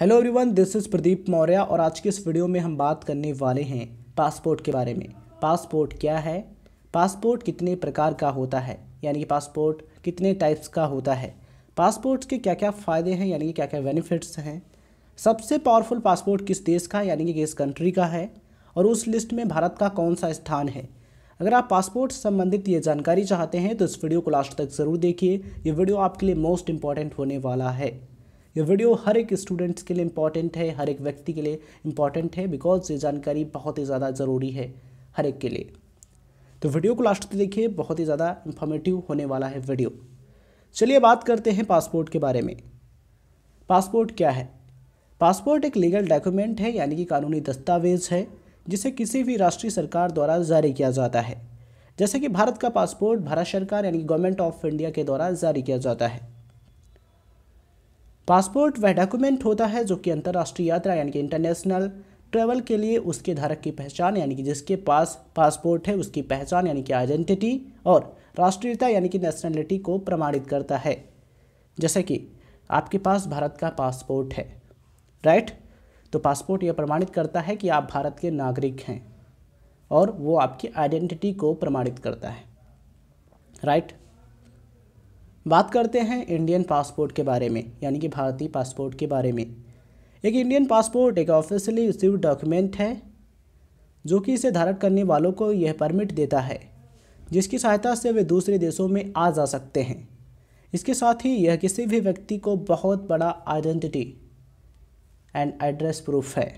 Hello everyone this is Pradeep Maurya और आज के इस वीडियो में हम बात करने वाले हैं पासपोर्ट के बारे में पासपोर्ट क्या है पासपोर्ट कितने प्रकार का होता है यानी कि पासपोर्ट कितने टाइप्स का होता है पासपोर्ट के क्या क्या फ़ायदे हैं यानी कि क्या क्या बेनिफिट्स हैं सबसे पावरफुल पासपोर्ट किस देश का यानी कि किस कंट्री का है और उस लिस्ट में भारत का कौन सा स्थान है अगर आप पासपोर्ट संबंधित ये जानकारी चाहते हैं तो इस वीडियो को लास्ट तक ज़रूर देखिए ये वीडियो आपके लिए मोस्ट इम्पॉर्टेंट होने वाला है ये वीडियो हर एक स्टूडेंट्स के लिए इम्पॉर्टेंट है हर एक व्यक्ति के लिए इम्पॉर्टेंट है बिकॉज ये जानकारी बहुत ही ज़्यादा ज़रूरी है हर एक के लिए तो वीडियो को लास्ट तक देखिए बहुत ही ज़्यादा इन्फॉर्मेटिव होने वाला है वीडियो चलिए बात करते हैं पासपोर्ट के बारे में पासपोर्ट क्या है पासपोर्ट एक लीगल डॉक्यूमेंट है यानी कि कानूनी दस्तावेज़ है जिसे किसी भी राष्ट्रीय सरकार द्वारा जारी किया जाता है जैसे कि भारत का पासपोर्ट भारत सरकार यानी गवर्नमेंट ऑफ इंडिया के द्वारा जारी किया जाता है पासपोर्ट वह डॉक्यूमेंट होता है जो कि अंतर्राष्ट्रीय यात्रा यानी कि इंटरनेशनल ट्रैवल के लिए उसके धारक की पहचान यानी कि जिसके पास पासपोर्ट है उसकी पहचान यानी कि आइडेंटिटी और राष्ट्रीयता यानी कि नेशनलिटी को प्रमाणित करता है जैसे कि आपके पास भारत का पासपोर्ट है राइट तो पासपोर्ट यह प्रमाणित करता है कि आप भारत के नागरिक हैं और वो आपकी आइडेंटिटी को प्रमाणित करता है राइट बात करते हैं इंडियन पासपोर्ट के बारे में यानी कि भारतीय पासपोर्ट के बारे में एक इंडियन पासपोर्ट एक ऑफिशियली रिसीव डॉक्यूमेंट है जो कि इसे धारण करने वालों को यह परमिट देता है जिसकी सहायता से वे दूसरे देशों में आ जा सकते हैं इसके साथ ही यह किसी भी व्यक्ति को बहुत बड़ा आइडेंटिटी एंड एड्रेस प्रूफ है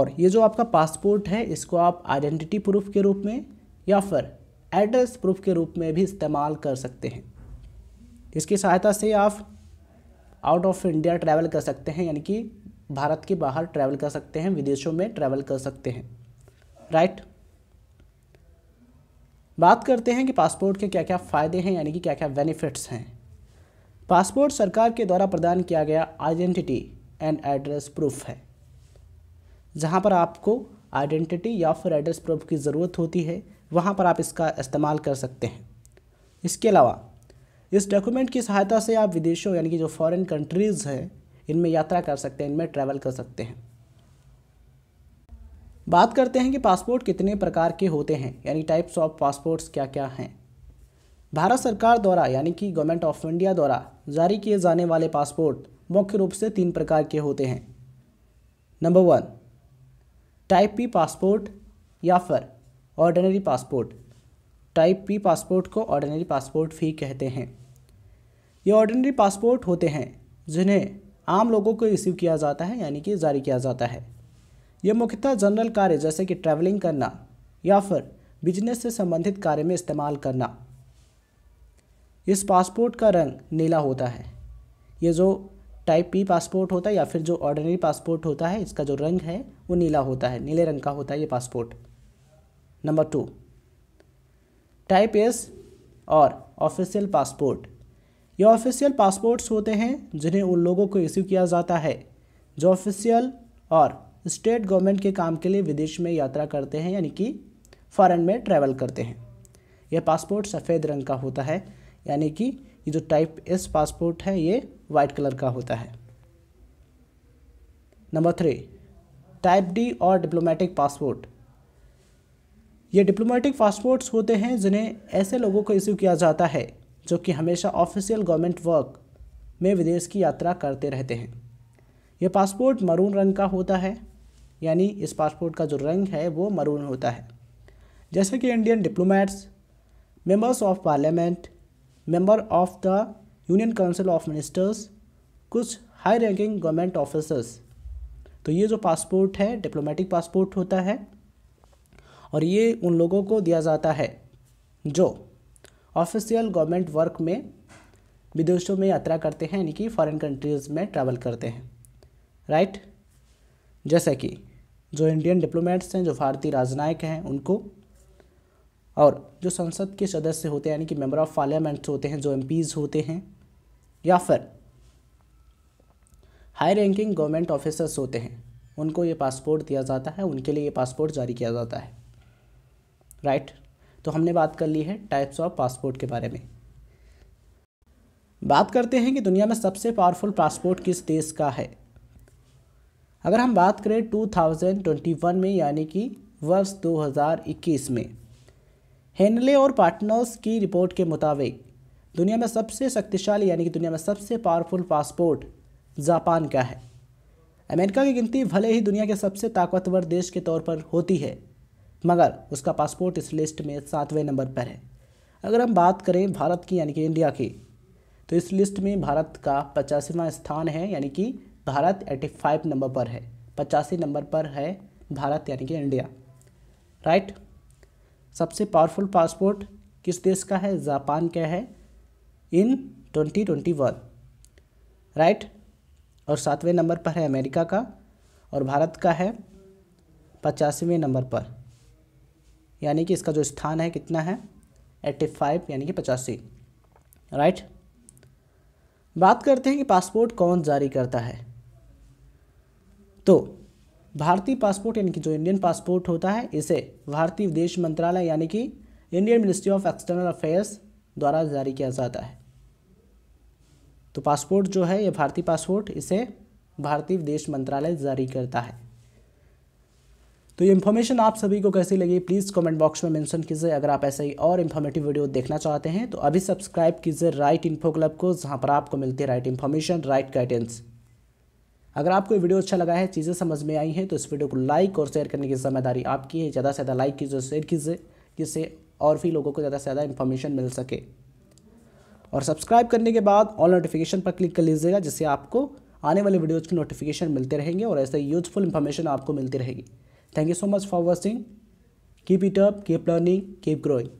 और ये जो आपका पासपोर्ट है इसको आप आइडेंटिटी प्रूफ के रूप में या फिर एड्रेस प्रूफ के रूप में भी इस्तेमाल कर सकते हैं इसकी सहायता से आप आउट ऑफ इंडिया ट्रैवल कर सकते हैं यानी कि भारत के बाहर ट्रैवल कर सकते हैं विदेशों में ट्रैवल कर सकते हैं राइट बात करते हैं कि पासपोर्ट के क्या क्या फ़ायदे हैं यानी कि क्या क्या बेनिफिट्स हैं पासपोर्ट सरकार के द्वारा प्रदान किया गया आइडेंटिटी एंड एड्रेस प्रूफ है जहाँ पर आपको आइडेंटिटी या फिर एड्रेस प्रूफ की ज़रूरत होती है वहाँ पर आप इसका इस्तेमाल कर सकते हैं इसके अलावा इस डॉक्यूमेंट की सहायता से आप विदेशों यानी कि जो फॉरेन कंट्रीज़ हैं इनमें यात्रा कर सकते हैं इनमें ट्रैवल कर सकते हैं बात करते हैं कि पासपोर्ट कितने प्रकार के होते हैं यानी टाइप्स ऑफ पासपोर्ट्स क्या क्या हैं भारत सरकार द्वारा यानी कि गवर्नमेंट ऑफ इंडिया द्वारा जारी किए जाने वाले पासपोर्ट मुख्य रूप से तीन प्रकार के होते हैं number one type P passport या फिर ordinary passport type P passport को ऑर्डनरी पासपोर्ट भी कहते हैं ये ऑर्डनरी पासपोर्ट होते हैं जिन्हें आम लोगों को रिसीव किया जाता है यानी कि जारी किया जाता है यह मुख्यतः जनरल कार्य जैसे कि ट्रैवलिंग करना या फिर बिजनेस से संबंधित कार्य में इस्तेमाल करना इस पासपोर्ट का रंग नीला होता है ये जो टाइप पी पासपोर्ट होता है या फिर जो ऑर्डनरी पासपोर्ट होता है इसका जो रंग है वो नीला होता है नीले रंग का होता है ये passport number two type S और ऑफिशियल पासपोर्ट ये ऑफिशियल पासपोर्ट्स होते हैं जिन्हें उन लोगों को इश्यू किया जाता है जो ऑफिशियल और स्टेट गवर्नमेंट के काम के लिए विदेश में यात्रा करते हैं यानी कि फॉरेन में ट्रैवल करते हैं यह पासपोर्ट सफ़ेद रंग का होता है यानी कि ये जो टाइप एस पासपोर्ट है ये वाइट कलर का होता है नंबर थ्री टाइप डी और डिप्लोमेटिक पासपोर्ट ये डिप्लोमेटिक पासपोर्ट्स होते हैं जिन्हें ऐसे लोगों को इश्यू किया जाता है जो कि हमेशा ऑफिशियल गवर्नमेंट वर्क में विदेश की यात्रा करते रहते हैं ये पासपोर्ट मरून रंग का होता है यानी इस पासपोर्ट का जो रंग है वो मरून होता है जैसे कि Indian diplomats members of parliament member of the union council of ministers कुछ हाई रैंकिंग गवर्नमेंट ऑफिसर्स तो ये जो पासपोर्ट है डिप्लोमेटिक पासपोर्ट होता है और ये उन लोगों को दिया जाता है जो ऑफिशियल गवर्नमेंट वर्क में विदेशों में यात्रा करते हैं यानी कि फॉरेन कंट्रीज़ में ट्रैवल करते हैं राइट जैसे कि जो इंडियन डिप्लोमेट्स हैं जो भारतीय राजनयिक हैं उनको और जो संसद के सदस्य होते हैं यानी कि मेंबर ऑफ पार्लियामेंट्स होते हैं जो एम होते हैं या फिर हाई रैंकिंग गवर्नमेंट ऑफिसर्स होते हैं उनको ये पासपोर्ट दिया जाता है उनके लिए ये पासपोर्ट जारी किया जाता है राइट right? तो हमने बात कर ली है टाइप्स ऑफ पासपोर्ट के बारे में बात करते हैं कि दुनिया में सबसे पावरफुल पासपोर्ट किस देश का है अगर हम बात करें 2021 में यानी कि वर्ष 2021 में हेनले और पार्टनर्स की रिपोर्ट के मुताबिक दुनिया में सबसे शक्तिशाली यानी कि दुनिया में सबसे पावरफुल पासपोर्ट जापान का है अमेरिका की गिनती भले ही दुनिया के सबसे ताकतवर देश के तौर पर होती है मगर उसका पासपोर्ट इस लिस्ट में सातवें नंबर पर है अगर हम बात करें भारत की यानी कि इंडिया की तो इस लिस्ट में भारत का पचासीवा स्थान है यानी कि भारत एटी फाइव नंबर पर है पचासी नंबर पर है भारत यानी कि इंडिया राइट सबसे पावरफुल पासपोर्ट किस देश का है जापान का है इन 2021 राइट और सातवें नंबर पर है अमेरिका का और भारत का है पचासवें नंबर पर यानी कि इसका जो स्थान है कितना है एट्टी फाइव यानी कि पचासी राइट बात करते हैं कि पासपोर्ट कौन जारी करता है तो भारतीय पासपोर्ट यानी कि जो इंडियन पासपोर्ट होता है इसे भारतीय विदेश मंत्रालय यानी कि Indian ministry of external affairs द्वारा जारी किया जाता है तो पासपोर्ट जो है यह भारतीय पासपोर्ट इसे भारतीय विदेश मंत्रालय जारी करता है तो ये इन्फॉर्मेशन आप सभी को कैसी लगी प्लीज़ कमेंट बॉक्स में मेंशन कीजिए अगर आप ऐसे ही और इन्फॉर्मेटिव वीडियो देखना चाहते हैं तो अभी सब्सक्राइब कीजिए राइट इन्फो क्लब को जहाँ पर आपको मिलती है राइट इन्फॉर्मेशन राइट गाइडेंस अगर आपको वीडियो अच्छा लगा है चीज़ें समझ में आई हैं तो इस वीडियो को लाइक और शेयर करने की जिम्मेदारी आपकी है ज़्यादा से ज़्यादा लाइक कीजिए शेयर कीजिए जिससे और भी लोगों को ज़्यादा से ज़्यादा इन्फॉर्मेशन मिल सके और सब्सक्राइब करने के बाद ऑल नोटिफिकेशन पर क्लिक कर लीजिएगा जिससे आपको आने वाले वीडियोज़ की नोटिफिकेशन मिलते रहेंगे और ऐसे यूजफुल इन्फॉर्मेशन आपको मिलती रहेगी thank you so much for watching keep it up keep learning keep growing